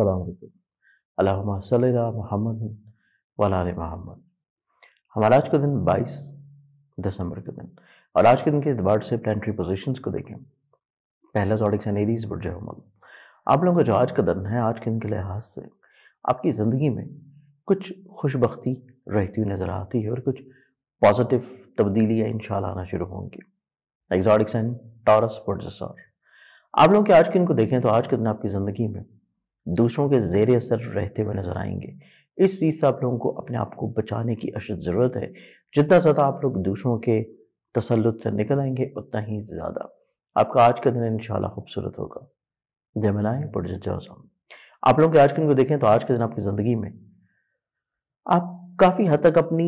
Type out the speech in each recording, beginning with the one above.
अल्लाम सल्ला महमद वाल महमद हमारा आज का दिन 22 दिसंबर के दिन और आज के दिन के एतबार से प्लानी पोजिशन को देखें पहला जॉडिक एंड एरीज बुरज हमल आप लोगों का जो आज का दिन है आज के दिन के लिहाज से आपकी ज़िंदगी में कुछ खुशबी रहती हुई नज़र आती है और कुछ पॉजिटिव तब्दीलियाँ इन आना शुरू होंगी एग्जॉटिक्स सैन टॉरस वर्जसार आप लोगों के आज के दिन को देखें तो आज के दिन आपकी ज़िंदगी में दूसरों के जेर असर रहते हुए नज़र आएंगे इस चीज़ से आप लोगों को अपने आप को बचाने की अशद ज़रूरत है जितना ज़्यादा आप लोग दूसरों के तसलुत से निकल आएंगे उतना ही ज़्यादा आपका आज का दिन इन खूबसूरत होगा जय मिलाएँ आप लोग के आज के दिन को देखें तो आज के दिन आपकी ज़िंदगी में आप काफ़ी हद तक अपनी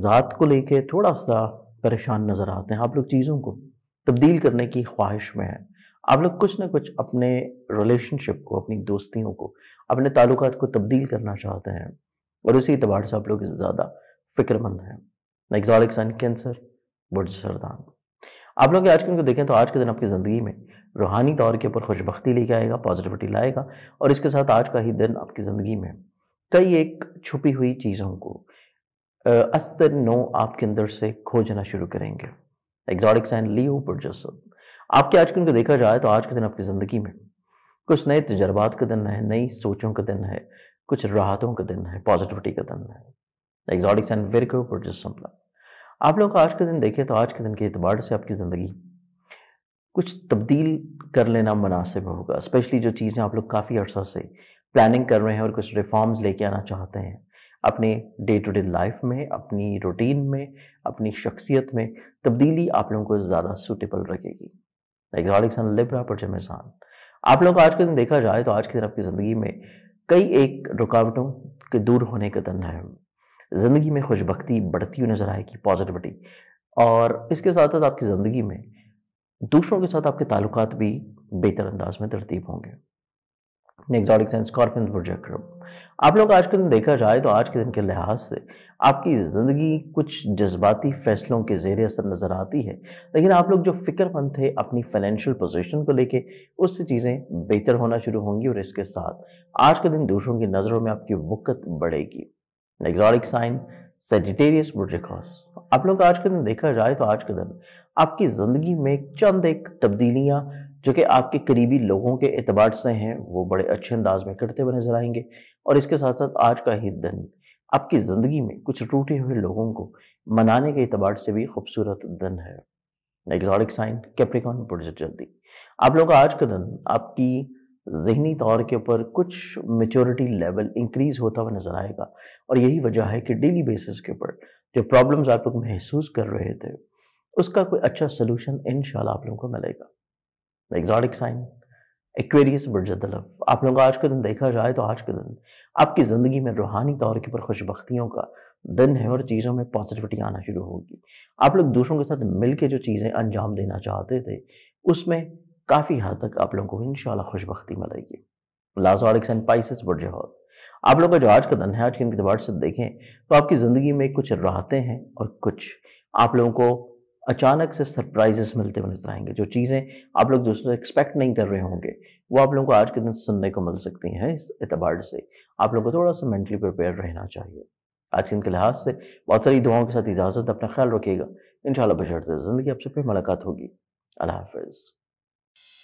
ज़ात को लेके थोड़ा सा परेशान नज़र आते हैं आप लोग चीज़ों को तब्दील करने की ख्वाहिश में हैं आप लोग कुछ ना कुछ अपने रिलेशनशिप को अपनी दोस्तियों को अपने ताल्लुकात को तब्दील करना चाहते हैं और उसी अतबार से आप लोग ज़्यादा फिक्रमंद हैं एग्जॉलिक सन कैंसर बुर्ज सरदान आप लोग आज को देखें तो आज के दिन आपकी ज़िंदगी में रूहानी तौर के ऊपर खुशबख्ती लेके आएगा पॉजिटिविटी लाएगा और इसके साथ आज का ही दिन आपकी ज़िंदगी में कई एक छुपी हुई चीज़ों को अस्तर नो आपके अंदर से खोजना शुरू करेंगे एग्जॉटिक साइन लियो पुरजस्व आपके आज के दिन को देखा जाए तो आज के दिन आपकी ज़िंदगी में कुछ नए तजर्बात का दिन है नई सोचों का दिन है कुछ राहतों का दिन है पॉजिटिविटी का दिन है एग्जॉटिक्स एंड वेरी प्रोड्यूस आप लोग आज के दिन देखें तो आज के दिन के अतबार से आपकी ज़िंदगी कुछ तब्दील कर लेना मुनासिब होगा स्पेशली जो चीज़ें आप लोग काफ़ी अर्सा से प्लानिंग कर रहे हैं और कुछ रिफॉर्म्स लेके आना चाहते हैं अपने डे टू डे लाइफ में अपनी रूटीन में अपनी शख्सियत में तब्दीली आप लोगों को ज़्यादा सूटेबल रखेगी एग्जॉटिक्स एंड लिब्रा पर जमेसान आप लोग आज के दिन देखा जाए तो आज की दिन आपकी ज़िंदगी में कई एक रुकावटों के दूर होने का दिन है ज़िंदगी में खुशबख्ती बढ़ती हुई नज़र आएगी पॉजिटिविटी और इसके साथ साथ आपकी ज़िंदगी में दूसरों के साथ आपके ताल्लुक भी बेहतर अंदाज में तरतीब होंगे नेक्स्ट एंड स्कॉर्पियन प्रोजेक्ट आप लोग आज के दिन देखा जाए तो आज के दिन के लिहाज से आपकी ज़िंदगी कुछ जज्बाती फैसलों के जेर असर नज़र आती है लेकिन आप लोग जो फिक्रमंद थे अपनी फाइनेंशियल पोजीशन को लेके उससे चीज़ें बेहतर होना शुरू होंगी और इसके साथ आज के दिन दूसरों की नज़रों में आपकी वक़्त बढ़ेगी एग्जॉटिक साइन सेजिटेरियस बुड्रिकॉस आप लोग आज के दिन देखा जाए तो आज के दिन आपकी ज़िंदगी में चंद एक तब्दीलियाँ जो कि आपके करीबी लोगों के अतबार से हैं वो बड़े अच्छे अंदाज में करते हुए नजर आएंगे और इसके साथ साथ आज का ही दिन आपकी ज़िंदगी में कुछ टूटे हुए लोगों को मनाने के अतबार से भी खूबसूरत दिन है एग्जॉटिक साइन कैप्रिकॉन प्रोजेक्ट जल्दी आप लोग का आज का दिन आपकी जहनी तौर के ऊपर कुछ मेचोरिटी लेवल इंक्रीज होता हुआ नज़र आएगा और यही वजह है कि डेली बेसिस के ऊपर जो प्रॉब्लम्स आप लोग महसूस कर रहे थे उसका कोई अच्छा सोलूशन इन आप लोगों को मिलेगा एग्जॉटिक साइन एक्वेरियस बुरजतलब आप लोगों का आज का दिन देखा जाए तो आज का दिन आपकी ज़िंदगी में रूहानी तौर के ऊपर खुशबियों का दिन है और चीज़ों में पॉजिटिविटी आना शुरू होगी आप लोग दूसरों के साथ मिल के जो चीज़ें अंजाम देना चाहते थे उसमें काफ़ी हद तक आप लोगों को इन खुशबख्ती मिलेगी लाजवाड़ एंड पाइसिस बुरजहत आप लोगों का जो आज का दिन है आज के इनके से देखें तो आपकी ज़िंदगी में कुछ राहतें हैं और कुछ आप लोगों को अचानक से सरप्राइजेस मिलते हुए नजर आएंगे जो चीज़ें आप लोग दोस्तों एक्सपेक्ट नहीं कर रहे होंगे वो आप लोगों को आज के दिन सुनने को मिल सकती हैं इस एतबार से आप लोग को थोड़ा सा मेंटली प्रिपेयर रहना चाहिए आज के दिन के लिहाज से बहुत सारी दुआओं के साथ इजाज़त अपना ख्याल रखिएगा इन शाला बशरते ज़िंदगी आपसे फिर मुलाकात होगी अल्लाह हाफ